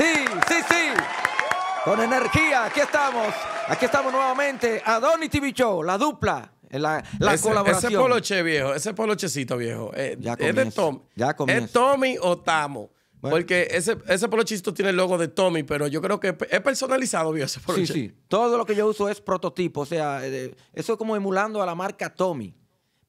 Sí, sí, sí. Con energía, aquí estamos. Aquí estamos nuevamente. Adonis TV Show, la dupla. La, colaboración. Ese poloche viejo, ese polochecito viejo. Eh, ya es de Tommy. ¿Es Tommy o Tamo? Porque ese, ese tiene el logo de Tommy, pero yo creo que es personalizado, viejo, ese Sí, sí. Todo lo que yo uso es prototipo. O sea, eh, eso es como emulando a la marca Tommy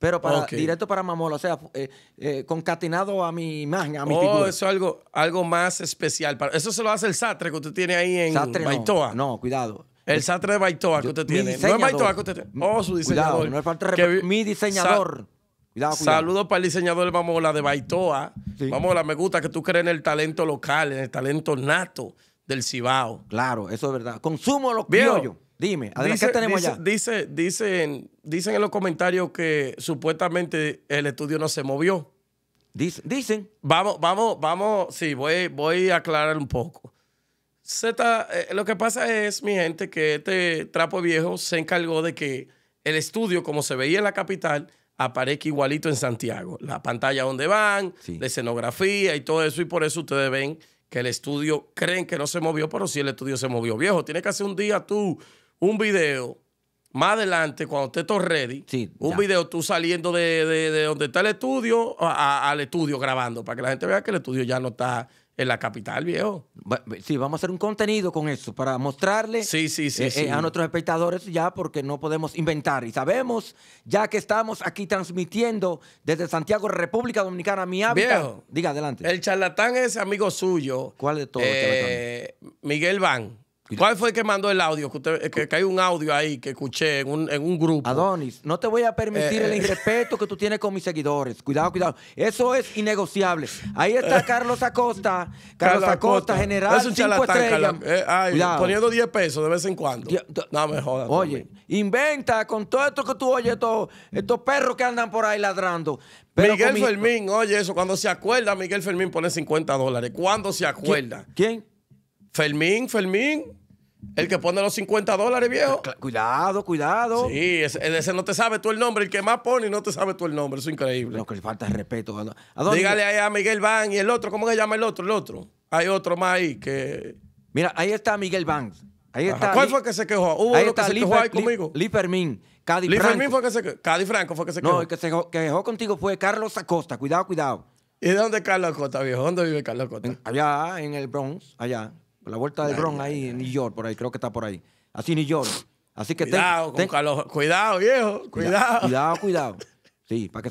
pero para directo para Mamola, o sea, eh, eh, concatenado a mi imagen, a mi oh, eso es algo, algo más especial. eso se lo hace el sastre que usted tiene ahí en Baitoa. No, cuidado. El Satre de Baitoa que usted tiene. No es Baitoa que usted tiene. Oh, su diseñador. Cuidado, no es falta que, mi diseñador. Cuidado, Saludos para el diseñador de Mamola de Baitoa. Mamola, me gusta que tú crees en el talento local, en el talento nato del Cibao. Claro, eso es verdad. Consumo los yo. Dime, dice, ¿qué tenemos allá? dicen, dicen en los comentarios que supuestamente el estudio no se movió. dicen. Vamos, vamos, vamos, sí, voy, voy a aclarar un poco. Eh, lo que pasa es, mi gente, que este trapo viejo se encargó de que el estudio, como se veía en la capital, aparezca igualito en Santiago. La pantalla donde van, la escenografía y todo eso, y por eso ustedes ven que el estudio creen que no se movió, pero sí el estudio se movió. Viejo, tiene que hacer un día tú un video más adelante, cuando usted esté ready, sí, un video tú saliendo de, de, donde está el estudio al estudio grabando, para que la gente vea que el estudio ya no está en la capital, viejo. Sí, vamos a hacer un contenido con eso para mostrarle eh, eh, a nuestros espectadores ya, porque no podemos inventar. Y sabemos, ya que estamos aquí transmitiendo desde Santiago, República Dominicana, mi hábitat. Viejo, Diga, adelante. El charlatán es amigo suyo. ¿Cuál de todos? Eh, Miguel Van. ¿Cuál fue el que mandó el audio? Que, hay un audio ahí que escuché en un, grupo. Adonis, no te voy a permitir eh, el eh. irrespeto que tú tienes con mis seguidores. Cuidado, cuidado. Eso es innegociable. Ahí está eh. Carlos Acosta. Carlos, Acosta, general. Es un poniendo 10 pesos de vez en cuando. no me jodas. Oye, inventa con todo esto que tú oyes, estos, estos perros que andan por ahí ladrando. Miguel Fermín, oye eso, cuando se acuerda, Miguel Fermín pone 50 dólares. ¿Cuándo se acuerda? ¿Quién? Fermín, Fermín. El que pone los 50 dólares, viejo. Cuidado, cuidado. Sí, ese, no te sabe tú el nombre. El que más pone y no te sabe tú el nombre. Eso es increíble. Lo que le falta es respeto. Dígale ahí a Miguel Banks y el otro. ¿Cómo se llama el otro? El otro. Hay otro más ahí que. Mira, ahí está Miguel Banks. Ahí está. ¿Cuál fue que se quejó? Hubo ahí que se quejó ahí conmigo. Lee Fermín. Lee Franco. Fermín fue que se quejó. Cady Franco fue que se quejó. No, el que se quejó contigo fue Carlos Acosta. Cuidado, cuidado. ¿Y de dónde es Carlos Acosta, viejo? ¿Dónde vive Carlos Acosta? allá, en el Bronx, allá la vuelta de Ron ahí, en New York, por ahí, creo que está por ahí. Así New York. Así que cuidado, cuidado, viejo, cuidado. Cuidado, cuidado. Sí, para que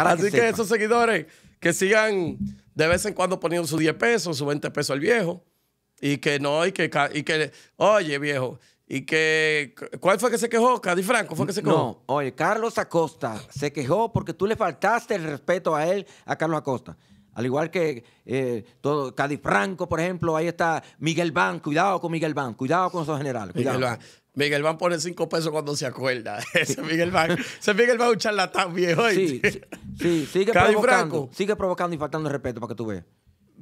Así que, esos seguidores que sigan de vez en cuando poniendo sus 10 pesos, sus 20 pesos al viejo. Y que no, y que, que, oye, viejo, y que, ¿cuál fue que se quejó? Cadi Franco fue que se quejó. No, oye, Carlos Acosta se quejó porque tú le faltaste el respeto a él, a Carlos Acosta. Al igual que eh, todo Cádiz Franco, por ejemplo, ahí está Miguel Van. Cuidado con Miguel Van, cuidado con esos generales. Miguel Van. pone cinco pesos cuando se acuerda. Ese Miguel Van, ese Miguel Van es un charlatán viejo. Sí, sigue provocando, sigue provocando y faltando el respeto para que tú veas.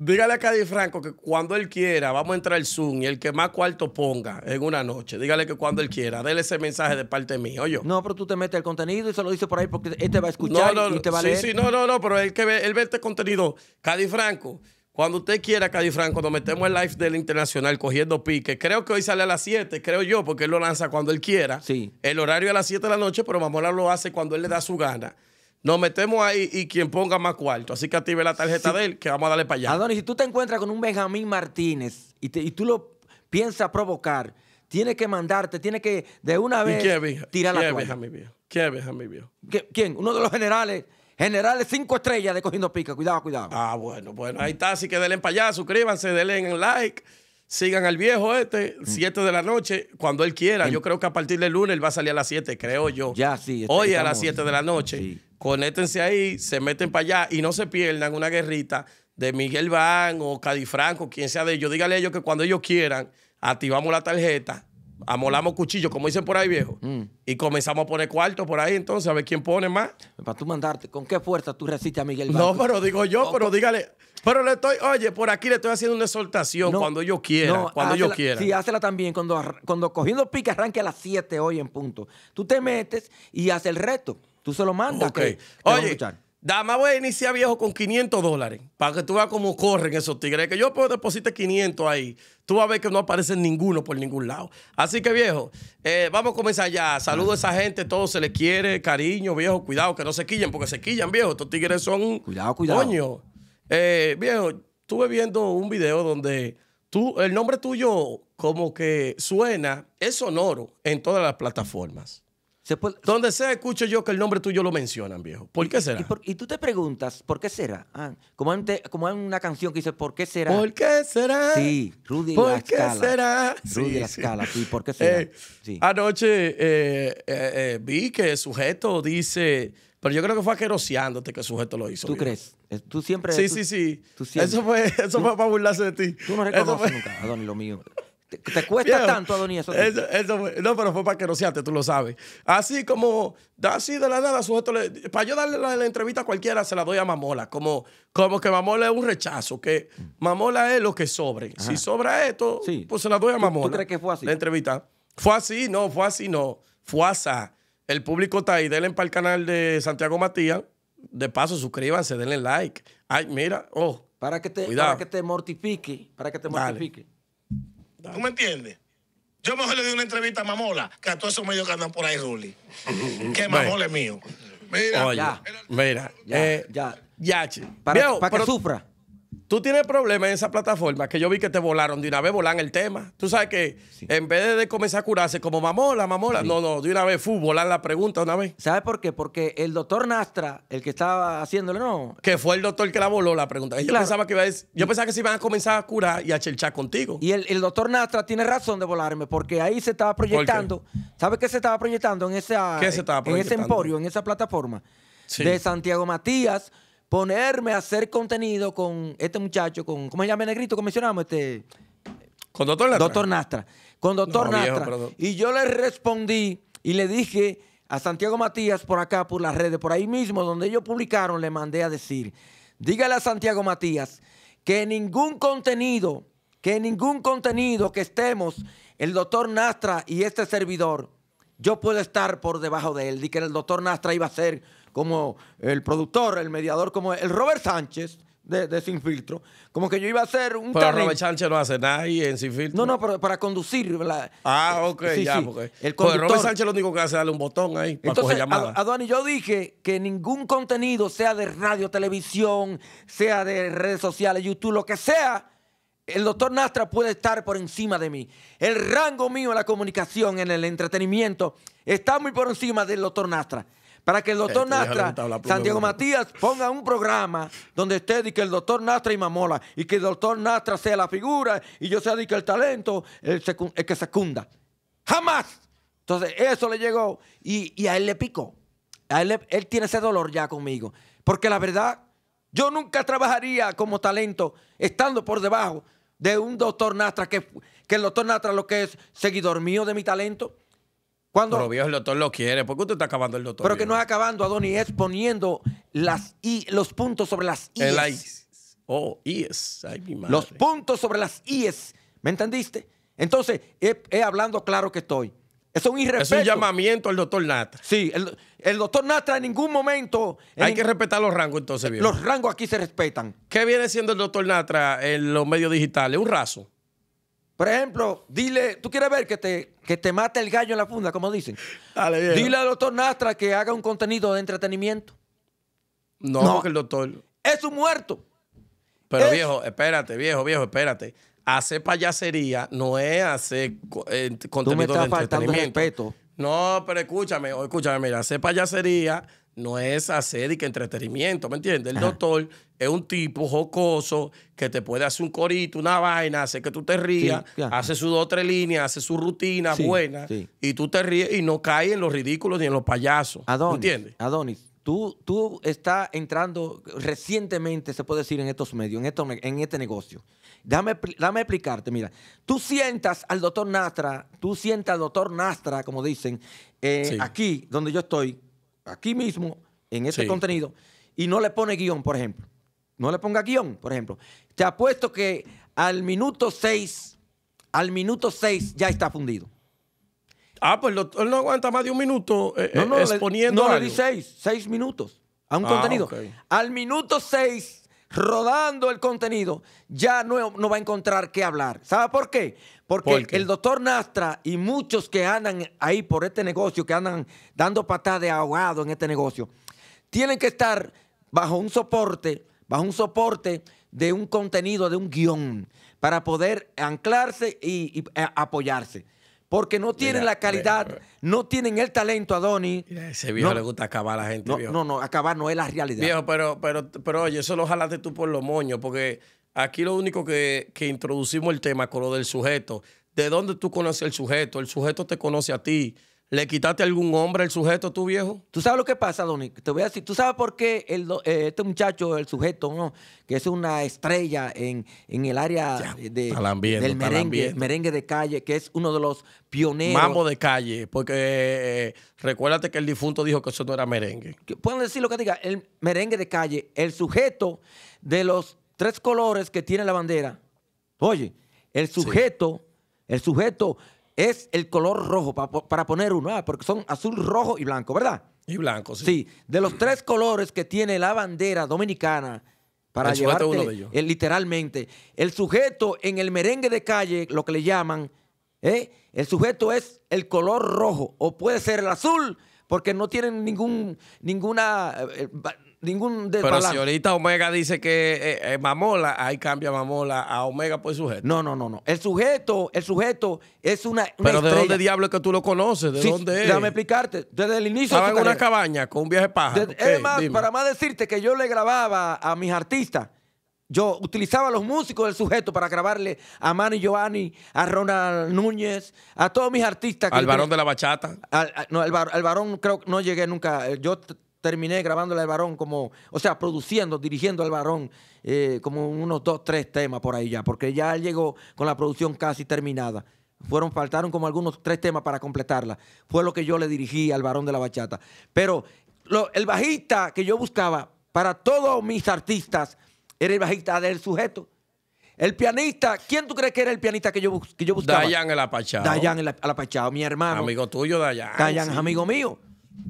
Dígale a Cady Franco que cuando él quiera, vamos a entrar al Zoom y el que más cuarto ponga en una noche, dígale que cuando él quiera, dele ese mensaje de parte mía, oye. No, pero tú te metes el contenido y se lo dice por ahí porque te este va a escuchar no, no, y te va a leer. Sí, sí, no, no, no, pero él, que ve, él ve este contenido. Cady Franco, cuando usted quiera, Cady Franco, nos metemos el live del internacional cogiendo pique. Creo que hoy sale a las 7, creo yo, porque él lo lanza cuando él quiera. Sí. El horario a las 7 de la noche, pero Mamola lo hace cuando él le da su gana. Nos metemos ahí y quien ponga más cuarto. Así que active la tarjeta de él, que vamos a darle para allá. Adonis, si tú te encuentras con un Benjamín Martínez y, tú lo piensas provocar, tiene que mandarte, tiene que de una vez tirar la cuerda. ¿Quién es mi viejo? ¿Quién? Uno de los generales. Generales cinco estrellas de Cogiendo Pica. Cuidado, cuidado. Ah, bueno, bueno. Ahí está. Así que denle para allá, suscríbanse, denle like. Sigan al viejo este, 7 mm. de la noche, cuando él quiera. Yo creo que a partir del lunes él va a salir a las 7, creo yo. Ya, sí. Hoy a las 7 de la noche conétense ahí, se meten para allá y no se pierdan una guerrita de Miguel Van o Franco, quien sea de ellos. Dígale a ellos que cuando ellos quieran, activamos la tarjeta, amolamos cuchillos, como dicen por ahí, viejo, mm. y comenzamos a poner cuarto por ahí, entonces a ver quién pone más. Para tú mandarte, ¿con qué fuerza tú resistes a Miguel Van? No, pero digo yo, pero dígale. Pero le estoy, oye, por aquí le estoy haciendo una exhortación cuando yo quieran, cuando ellos yo Sí, házela también. Cuando, cuando cogiendo pica arranque a las 7 hoy en punto. Tú te metes y haces el reto. Tú se lo mandas. Que Oye, Dama voy a iniciar viejo con 500 dólares para que tú veas cómo corren esos tigres. Que yo puedo depositar 500 ahí. Tú vas a ver que no aparece ninguno por ningún lado. Así que viejo, eh, vamos a comenzar ya. Saludo a esa gente, todo se les quiere, cariño, viejo. Cuidado que no se quillen. porque se quillan, viejo. Estos tigres son. Cuidado, cuidado. Coño. Eh, viejo, estuve viendo un video donde tú, el nombre tuyo como que suena, es sonoro en todas las plataformas. Se Donde sea, escucho yo que el nombre tuyo lo mencionan, viejo. ¿Por qué será? Y, tú te preguntas, ¿por qué será? Ah, como, hay, como una canción que dice, ¿por qué será? ¿Por qué será? Sí, Rudy ¿Por qué será? Rudy sí, sí. ¿por qué será? Eh, sí. Anoche eh, eh, vi que el sujeto dice, pero yo creo que fue aqueroseándote que el sujeto lo hizo. ¿Tú crees? Tú siempre. Sí, sí, sí. Eso fue, eso fue para burlarse de ti. Tú no reconoces nunca Adonis, lo mío. Te, cuesta tanto, Adonis Eso, eso, no, pero fue para que no seate tú lo sabes. Así como, así de la nada, sujeto, para yo darle la, entrevista a cualquiera, se la doy a Mamola. Como, como que Mamola es un rechazo, que Mamola es lo que sobre. Si sobra esto, pues se la doy a Mamola. ¿Tú, crees que fue así? La entrevista. Fue así, no, fue así, no. Fue así. El público está ahí, denle para el canal de Santiago Matías. De paso, suscríbanse, denle like. Ay, mira, oh. Para que te, para que te mortifique, para que te mortifique. ¿Tú me entiendes? Yo mejor le doy una entrevista a Mamola que a todos esos medios que andan por ahí, Ruli. que Mamola es mío. Mira, ya. mira, ya, eh, ya. Yache. Para, para que sufra. Tú tienes problemas en esa plataforma que yo vi que te volaron. De una vez volan el tema. Tú sabes que en vez de, comenzar a curarse como mamola, mamola, no, no, de una vez fue volar la pregunta una vez. ¿Sabes por qué? Porque el doctor Nastra, el que estaba haciéndole, no. Que fue el doctor que la voló la pregunta. Yo, pensaba, que iba a decir, yo pensaba que se iban a comenzar a curar y a chelchar contigo. Y el, doctor Nastra tiene razón de volarme, porque ahí se estaba proyectando. ¿Sabes qué se estaba proyectando en, esa, ¿Qué estaba proyectando? en ese emporio, en esa plataforma? De Santiago Matías ponerme a hacer contenido con este muchacho, con, ¿cómo se llama el negrito que mencionamos? Este, con doctor Nastra. Doctor Nastra. Con doctor Nastra. Y yo le respondí y le dije a Santiago Matías por acá, por las redes, por ahí mismo, donde ellos publicaron, le mandé a decir, dígale a Santiago Matías que ningún contenido, que en ningún contenido que estemos, el doctor Nastra y este servidor, yo puedo estar por debajo de él. Di que el doctor Nastra iba a ser como el productor, el mediador, como el Robert Sánchez, de, de, Sin Filtro. Como que yo iba a hacer un Pero Robert Sánchez no hace nada ahí en Sin Filtro. No, no, para, para conducir. ah, ok, ya, porque. El Robert Sánchez lo único que hace es darle un botón ahí Entonces, llamada. yo dije que ningún contenido, sea de radio, televisión, sea de redes sociales, YouTube, lo que sea, el doctor Nastra puede estar por encima de mí. El rango mío en la comunicación, en el entretenimiento, está muy por encima del doctor Nastra para que el doctor Nastra, Santiago Matías, ponga un programa donde esté de que el doctor Nastra y Mamola, y que el doctor Nastra sea la figura, y yo sea de que el talento, el, el que secunda. ¡Jamás! Entonces, eso le llegó y, a él le picó. A él, tiene ese dolor ya conmigo. Porque la verdad, yo nunca trabajaría como talento estando por debajo de un doctor Nastra, que, que el doctor Nastra lo que es seguidor mío de mi talento. Cuando, pero viejo, el doctor lo quiere. ¿Por qué usted está acabando el doctor? Pero que no es acabando, Adonis, es poniendo las los puntos sobre las I. Oh, IES. Ay, mi madre. Los puntos sobre las IES. ¿Me entendiste? Entonces, he, hablando claro que estoy. Es un irrespeto. Es un llamamiento al doctor Natra. Sí, el, doctor Natra en ningún momento. Hay que respetar los rangos entonces, viejo. Los rangos aquí se respetan. ¿Qué viene siendo el doctor Natra en los medios digitales? Un raso. Por ejemplo, dile, ¿tú quieres ver que te, que te mate el gallo en la funda, como dicen? Dale, dile al doctor Nastra que haga un contenido de entretenimiento. No, que el doctor. Es un muerto. Pero viejo, espérate, viejo, viejo, espérate. Hacer payasería no es hacer eh, contenido de entretenimiento. respeto. No, pero escúchame, escúchame, mira, hacer payasería no es hacer y que entretenimiento, ¿me entiendes? El doctor es un tipo jocoso que te puede hacer un corito, una vaina, hace que tú te rías, hace sus dos tres líneas, hace su rutina buena y tú te ríes y no caes en los ridículos ni en los payasos. Adonis, ¿Entiendes? Adonis, tú, tú estás entrando recientemente, se puede decir, en estos medios, en, en este negocio. Dame, dame explicarte, mira. Tú sientas al doctor Nastra, tú sientas al doctor Nastra, como dicen, eh, aquí donde yo estoy, aquí mismo, en ese contenido, y no le pone guión, por ejemplo. No le ponga guión, por ejemplo. Te apuesto que al minuto 6, al minuto 6 ya está fundido. Ah, pues él no aguanta más de un minuto eh, eh, exponiendo. no, le di seis, seis minutos a un ah, contenido. Al minuto 6 rodando el contenido, ya no, va a encontrar qué hablar. ¿Sabe por qué? Porque el doctor Nastra y muchos que andan ahí por este negocio, que andan dando patadas de ahogado en este negocio, tienen que estar bajo un soporte, bajo un soporte de un contenido, de un guión, para poder anclarse y, eh, apoyarse porque no tienen la calidad, no tienen el talento a Donny. Ese viejo no, le gusta acabar a la gente. No, no, acabar no es la realidad. Viejo, pero, pero, pero oye, eso lo jalaste tú por los moños, porque aquí lo único que, que introducimos el tema con lo del sujeto. ¿De dónde tú conoces el sujeto? El sujeto te conoce a ti. ¿Le quitaste algún hombre el sujeto tú, viejo? ¿Tú sabes lo que pasa, Donny? Te voy a decir, ¿tú sabes por qué eh, este muchacho, el sujeto, ¿no? que es una estrella en, el área de, del merengue, merengue de calle, que es uno de los pioneros. Mambo de calle, porque eh, recuérdate que el difunto dijo que eso no era merengue. Pueden decir lo que diga, el merengue de calle, el sujeto de los tres colores que tiene la bandera. Oye, el sujeto, el sujeto es el color rojo, para, poner uno, ah, porque son azul, rojo y blanco, ¿verdad? Y blanco, sí. Sí, de los tres colores que tiene la bandera dominicana, para llevarte, literalmente, el sujeto en el merengue de calle, lo que le llaman, ¿eh? el sujeto es el color rojo, o puede ser el azul, porque no tienen ningún, ninguna, eh, eh, ningún de Pero si ahorita Omega dice que eh, eh, Mamola, ahí cambia Mamola a Omega por sujeto. No, no, no, no. El sujeto, el sujeto es una, Pero ¿de dónde diablo es que tú lo conoces? ¿De dónde es? Déjame explicarte. Desde el inicio Estaba en una cabaña con un viaje paja. es más, para más decirte que yo le grababa a mis artistas yo utilizaba los músicos del sujeto para grabarle a Manny Giovanni, a Ronald Núñez, a todos mis artistas. al varón de la bachata. Al, no, varón creo que no llegué nunca. Yo terminé grabándole al varón como, o sea, produciendo, dirigiendo al varón eh, como unos dos, tres temas por ahí ya, porque ya llegó con la producción casi terminada. Fueron, faltaron como algunos tres temas para completarla. Fue lo que yo le dirigí al varón de la bachata. Pero el bajista que yo buscaba para todos mis artistas era el bajista del sujeto. El pianista, ¿quién tú crees que era el pianista que yo, que yo buscaba? Dayan el Apachado. Dayan el Apachado, mi hermano. Amigo tuyo, Dayan. Dayan es amigo mío.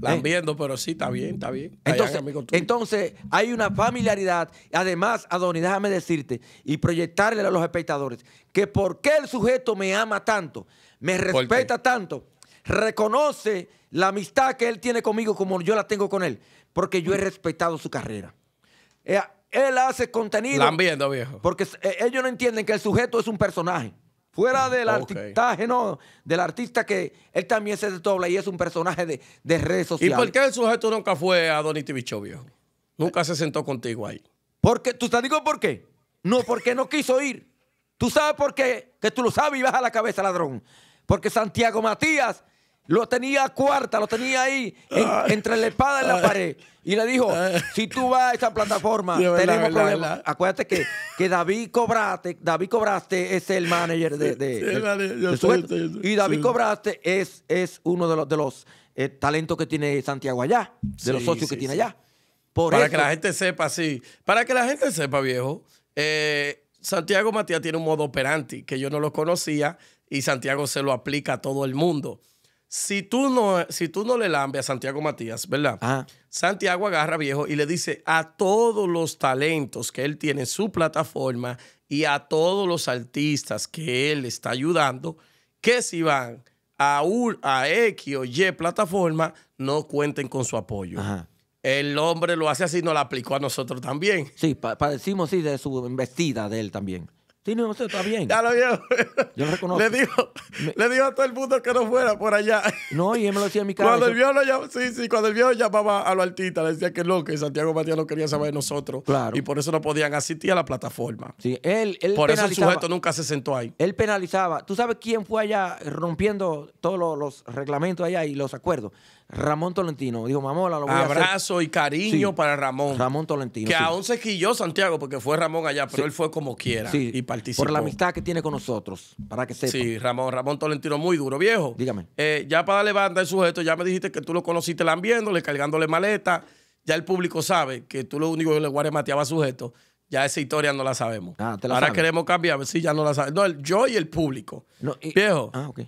La viendo, pero sí, está bien, está bien. Entonces, entonces, hay una familiaridad. Además, Adonis, déjame decirte y proyectarle a los espectadores que por qué el sujeto me ama tanto, me respeta tanto, reconoce la amistad que él tiene conmigo como yo la tengo con él, porque yo he respetado su carrera. Eh, él hace contenido. La viendo, viejo. Porque eh, ellos no entienden que el sujeto es un personaje. Fuera del artista, no, del artista que él también se desdobla y es un personaje de, de redes sociales. ¿Y por qué el sujeto nunca fue a Donny Bichovio? Nunca se sentó contigo ahí. Porque, ¿tú te digo por qué? No, porque no quiso ir. ¿Tú sabes por qué? Que tú lo sabes y baja la cabeza, ladrón. Porque Santiago Matías lo tenía cuarta, lo tenía ahí, entre la espada y la pared. Y le dijo, si tú vas a esa plataforma, tenemos problemas. Acuérdate que, que David Cobraste, David Cobraste es el manager de, Y David Cobraste es, es uno de los, de los eh, talentos que tiene Santiago allá, de los socios que tiene allá. para que la gente sepa, sí. Para que la gente sepa, viejo, eh, Santiago Matías tiene un modo operante que yo no lo conocía y Santiago se lo aplica a todo el mundo. Si tú no, si tú no le lambes a Santiago Matías, ¿verdad? Ah. Santiago agarra viejo y le dice a todos los talentos que él tiene en su plataforma y a todos los artistas que él está ayudando, que si van a, a X o Y plataforma, no cuenten con su apoyo. El hombre lo hace así, no lo aplicó a nosotros también. Sí, parecimos padecimos sí, de su embestida de él también. Sí, no, usted está bien. Ya lo viejo. Yo lo reconozco. Le dijo, le a todo el mundo que no fuera por allá. No, y él me lo decía en mi casa. Cuando él el viejo lo llamaba, sí, sí, cuando el vio, llamaba a los artistas, le decía que no, que Santiago Matías no quería saber de nosotros. Claro. Y por eso no podían asistir a la plataforma. Sí, él, él Por eso el sujeto nunca se sentó ahí. Él penalizaba. ¿Tú sabes quién fue allá rompiendo todos los reglamentos allá y los acuerdos? Ramón Tolentino. Dijo, mamola, lo voy Abrazo y cariño para Ramón. Ramón Tolentino. Que aún se quilló Santiago porque fue Ramón allá, pero él fue como quiera y participó. Por la amistad que tiene con nosotros, para que sepa. Sí, Ramón, Ramón Tolentino, muy duro, viejo. Dígame. Eh, ya para darle banda al sujeto, ya me dijiste que tú lo conociste lambiéndole, cargándole maleta. Ya el público sabe que tú lo único que le guaremateaba sujeto. Ya esa historia no la sabemos. Ah, Ahora queremos cambiar, sí, ya no la sabemos. No, yo y el público. viejo. Ah, ok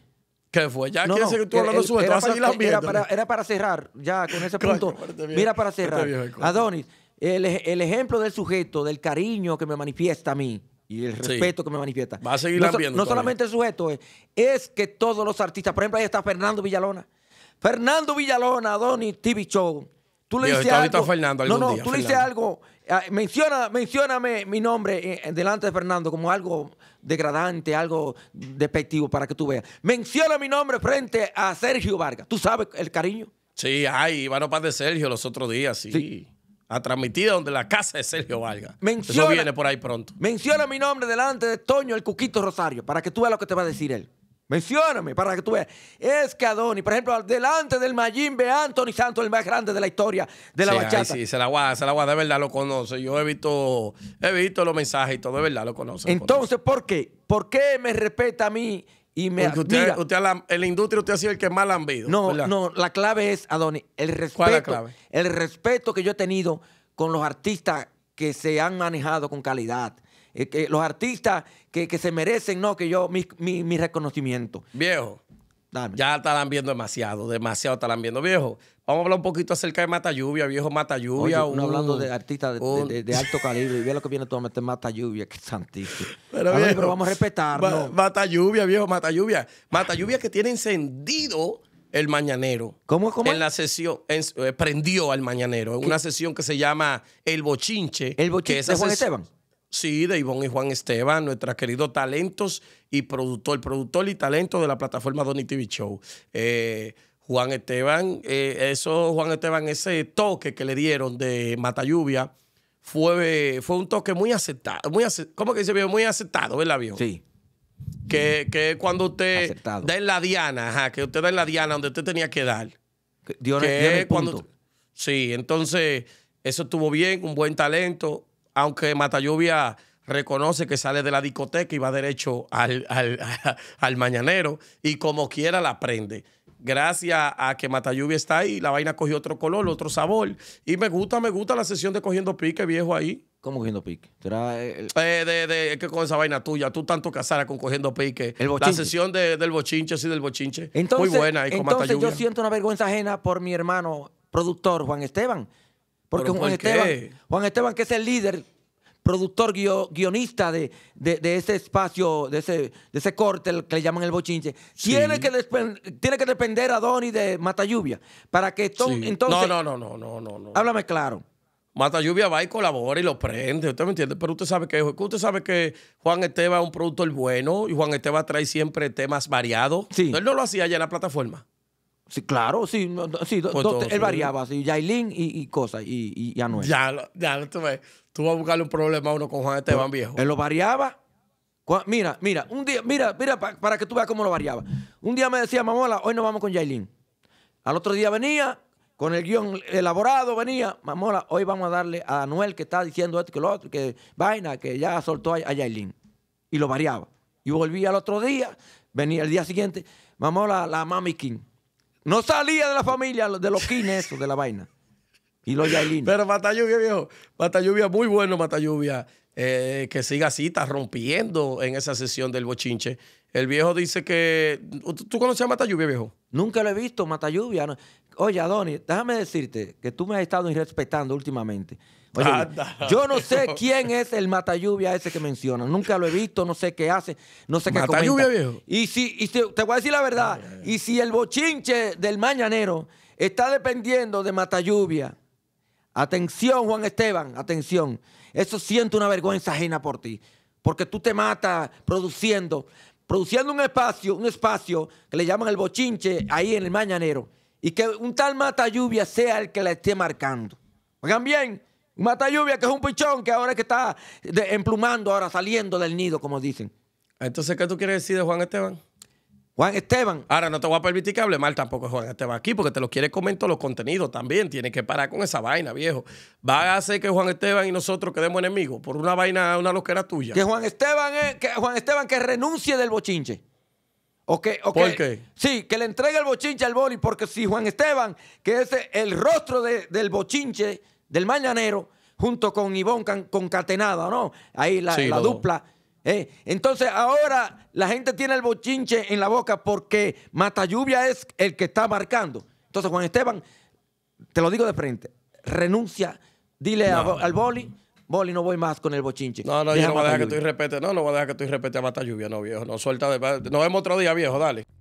¿Qué fue? Ya quieres eh, eh, que tú hablando su era, para, era, para, cerrar, ya con ese punto. mira, para cerrar. Adonis, el, ejemplo del sujeto, del cariño que me manifiesta a mí y el respeto que me manifiesta. Va a seguir No, no solamente el sujeto, eh, es, que todos los artistas, por ejemplo, ahí está Fernando Villalona. Fernando Villalona, Adonis TV Show. Tú le dices algo. no, no, tú le dices algo. Ah, menciona, mencióname mi nombre delante de Fernando como algo degradante, algo despectivo para que tú veas. Menciona mi nombre frente a Sergio Vargas. ¿Tú sabes el cariño? Sí, ay, iban a de Sergio los otros días, sí. ha A donde la casa de Sergio Vargas. Menciona, viene por ahí pronto. Menciona mi nombre delante de Toño el Cuquito Rosario para que tú veas lo que te va a decir él. Mencióname para que tú veas. Es que Adoni, por ejemplo, delante del ve Anthony Santos, el más grande de la historia de la bachata. Sí, sí, se la guarda, se la guarda, de verdad lo conoce. Yo he visto, los mensajes y todo, de verdad lo conoce. Entonces, ¿por qué? ¿Por qué me respeta a mí y me Porque en la industria usted ha sido el que más la han visto. No, no, la clave es, Adoni. el El respeto que yo he tenido con los artistas que se han manejado con calidad eh, los artistas que, se merecen, no, que yo, mi, reconocimiento. Viejo, ya estarán viendo demasiado, demasiado estarán viendo. Viejo, vamos a hablar un poquito acerca de Mata Lluvia, viejo Mata Lluvia. hablando uh, de artistas de, alto calibre, y ve lo que viene todo a meter Mata Lluvia, que santísimo. Pero, vamos a respetarlo. mata Lluvia, viejo, Mata Lluvia. Mata Lluvia que tiene encendido el mañanero. ¿Cómo, cómo? En la sesión, eh, prendió al mañanero, en una sesión que se llama El Bochinche. ¿El Bochinche que es de Juan Esteban? Sí, de Ivonne y Juan Esteban, nuestros queridos talentos y productor, productor y talento de la plataforma Donny TV Show. Eh, Juan Esteban, eh, eso, Juan Esteban, ese toque que le dieron de Matalluvia fue, fue un toque muy aceptado, muy ¿cómo que dice Muy aceptado, ¿verdad, viejo? Sí. Que, que cuando usted da en la diana, ajá, que usted da en la diana donde usted tenía que dar. Dios, que cuando, Sí, entonces eso estuvo bien, un buen talento, aunque Lluvia reconoce que sale de la discoteca y va derecho al, mañanero y como quiera la prende. Gracias a que Matalluvia está ahí, la vaina cogió otro color, otro sabor. Y me gusta, me gusta la sesión de cogiendo pique, viejo, ahí. ¿Cómo cogiendo pique? Eh, es de, que con esa vaina tuya, tú tanto casara con cogiendo pique. la sesión del bochinche, sí, del bochinche. Muy buena. ahí con entonces yo siento una vergüenza ajena por mi hermano productor Juan Esteban, porque Juan, Esteban, que es el líder, productor, guionista de, ese espacio, de ese, de ese corte que le llaman el bochinche, tiene, que tiene que depender a Donny de Lluvia. Para que entonces. No, no, no, no, no, Háblame claro. Mata Lluvia va y colabora y lo prende, ¿usted me entiende? Pero usted sabe que usted sabe que Juan Esteban es un productor bueno y Juan Esteban trae siempre temas variados. Sí. Él no lo hacía allá en la plataforma. Sí, claro, sí. sí él variaba, sí. Yailin y, cosas, y, Anuel. Ya, ya, tú, ves, tú vas a buscarle un problema a uno con Juan Esteban Viejo. Él lo variaba. Mira, mira, un día, mira, mira, para que tú veas cómo lo variaba. Un día me decía, mamola, hoy nos vamos con Yailin. Al otro día venía, con el guión elaborado, venía, mamola, hoy vamos a darle a Anuel que está diciendo esto que lo otro, que vaina, que ya soltó a, a Yailin. Y lo variaba. Y volvía al otro día, venía el día siguiente, mamola, la Mami King. No salía de la familia, de los quines, de la vaina. Y los yailines. Pero Mata Lluvia, viejo. Mata Lluvia, muy bueno, Mata Lluvia. Eh, que siga así, está rompiendo en esa sesión del bochinche. El viejo dice que. ¿Tú conoces a Mata Lluvia, viejo? Nunca lo he visto, Mata Lluvia. Oye, Adoni, déjame decirte que tú me has estado irrespetando últimamente. yo no sé quién es el matalluvia ese que menciona. Nunca lo he visto, no sé qué hace, no sé qué Matalluvia, Y si, y te voy a decir la verdad, ah, y si el bochinche del mañanero está dependiendo de matalluvia, atención, Juan Esteban, atención. Eso siento una vergüenza ajena por ti. Porque tú te matas produciendo, produciendo un espacio, un espacio que le llaman el bochinche ahí en el mañanero. Y que un tal mata lluvia sea el que la esté marcando. Oigan bien, Mata lluvia, que es un pichón que ahora que está emplumando, ahora saliendo del nido, como dicen. Entonces, ¿qué tú quieres decir de Juan Esteban? Juan Esteban. Ahora no te voy a permitir que hable mal tampoco Juan Esteban aquí, porque te lo quiere comentar los contenidos también. tiene que parar con esa vaina, viejo. Va a hacer que Juan Esteban y nosotros quedemos enemigos por una vaina, una loquera tuya. Que Juan Esteban, que Juan Esteban que renuncie del bochinche. Okay okay. ¿Por qué? Sí, que le entregue el bochinche al boli, porque si Juan Esteban, que es el rostro del bochinche, del Mañanero junto con Ivonne Concatenada, ¿no? Ahí la, dupla. ¿eh? Entonces ahora la gente tiene el bochinche en la boca porque Mata Lluvia es el que está marcando. Entonces Juan Esteban, te lo digo de frente, renuncia, dile al boli. Boli, no voy más con el bochinche. No, no, Deja yo no voy a dejar que tú repete, No, no voy a dejar que tú repete a Lluvia, no, viejo. No, suelta de... Nos vemos otro día, viejo, dale.